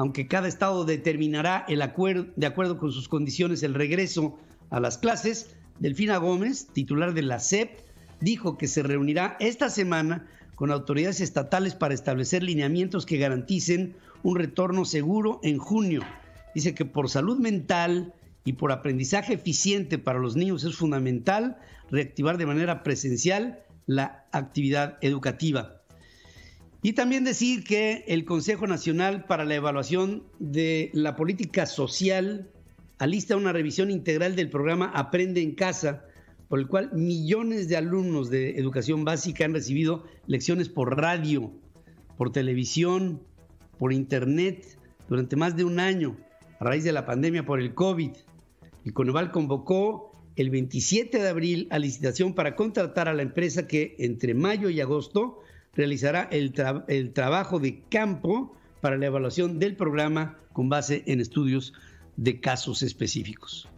aunque cada estado determinará el acuerdo, de acuerdo con sus condiciones el regreso a las clases, Delfina Gómez, titular de la SEP, dijo que se reunirá esta semana con autoridades estatales para establecer lineamientos que garanticen un retorno seguro en junio. Dice que por salud mental y por aprendizaje eficiente para los niños es fundamental reactivar de manera presencial la actividad educativa. Y también decir que el Consejo Nacional para la Evaluación de la Política Social alista una revisión integral del programa Aprende en Casa, por el cual millones de alumnos de educación básica han recibido lecciones por radio, por televisión, por internet durante más de un año a raíz de la pandemia por el COVID. El Coneval convocó el 27 de abril a licitación para contratar a la empresa que entre mayo y agosto realizará el, el trabajo de campo para la evaluación del programa con base en estudios de casos específicos.